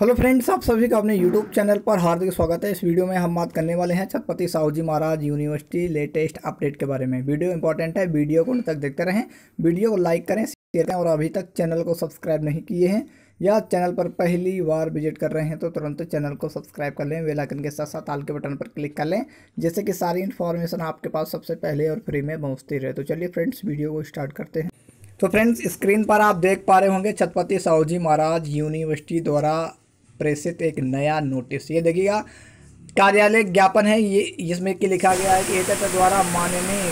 hello friends आप सभी का अपने यूट्यूब चैनल पर हार्दिक स्वागत है इस वीडियो में हम बात करने वाले हैं Chhatrapati Shahu ji Maharaj university latest update के बारे में वीडियो इंपॉर्टेंट है वीडियो को तक देखते रहें वीडियो को लाइक करें शेयर करें और अभी तक चैनल को सब्सक्राइब नहीं किए हैं या चैनल पर पहली बार विजिट कर रहे हैं तो तुरंत चैनल को सब्सक्राइब कर लें वेलाइकन के साथ साथ आल के बटन पर क्लिक कर लें जैसे कि सारी इन्फॉर्मेशन आपके पास सबसे पहले और फ्री में पहुँचती रहे तो चलिए फ्रेंड्स वीडियो को स्टार्ट करते हैं तो फ्रेंड्स स्क्रीन पर आप देख पा रहे होंगे छत्रपति साहू जी महाराज यूनिवर्सिटी द्वारा प्रेषित एक नया नोटिस ये देखिएगा कार्यालय ज्ञापन है ये जिसमें कि लिखा गया है कि एच द्वारा माननीय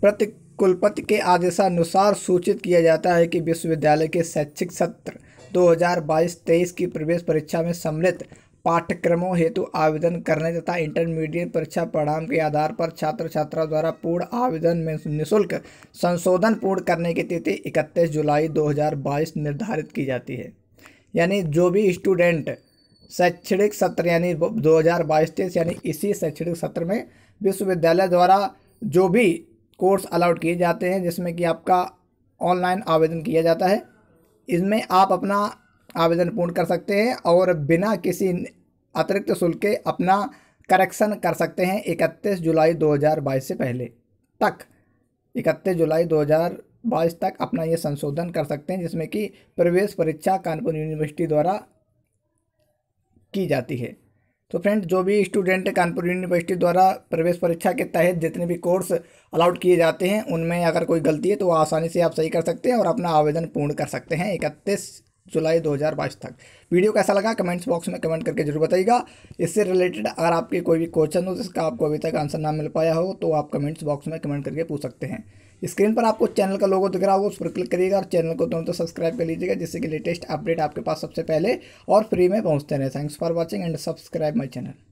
प्रति कुलपति के आदेशानुसार सूचित किया जाता है कि विश्वविद्यालय के शैक्षिक सत्र 2022-23 की प्रवेश परीक्षा में सम्मिलित पाठ्यक्रमों हेतु आवेदन करने तथा इंटरमीडिएट परीक्षा परिणाम के आधार पर छात्र छात्रा द्वारा पूर्ण आवेदन में निःशुल्क संशोधन पूर्ण करने की तिथि 31 जुलाई 2022 निर्धारित की जाती है यानी जो भी स्टूडेंट शैक्षणिक सत्र यानी 2022 तेईस यानी इसी शैक्षणिक सत्र में विश्वविद्यालय द्वारा जो भी कोर्स अलाउड किए जाते हैं जिसमें कि आपका ऑनलाइन आवेदन किया जाता है इसमें आप अपना आवेदन पूर्ण कर सकते हैं और बिना किसी अतिरिक्त शुल्क के अपना करेक्शन कर सकते हैं 31 जुलाई 2022 से पहले तक 31 जुलाई हज़ार बाईस तक अपना ये संशोधन कर सकते हैं जिसमें कि प्रवेश परीक्षा कानपुर यूनिवर्सिटी द्वारा की जाती है तो फ्रेंड जो भी स्टूडेंट कानपुर यूनिवर्सिटी द्वारा प्रवेश परीक्षा के तहत जितने भी कोर्स अलाउड किए जाते हैं उनमें अगर कोई गलती है तो वो आसानी से आप सही कर सकते हैं और अपना आवेदन पूर्ण कर सकते हैं इकतीस जुलाई 2022 तक वीडियो कैसा लगा कमेंट्स बॉक्स में कमेंट करके जरूर बताइएगा इससे रिलेटेड अगर आपके कोई भी क्वेश्चन हो जिसका आपको अभी तक आंसर ना मिल पाया हो तो आप कमेंट्स बॉक्स में कमेंट करके पूछ सकते हैं स्क्रीन पर आपको चैनल का लोगो दिख रहा होगा उस पर क्लिक करिएगा और चैनल को तुरंत तो सब्सक्राइब कर लीजिएगा जिससे कि लेटेस्ट अपडेट आपके पास सबसे पहले और फ्री में पहुँचते रहे thanks for watching and subscribe my channel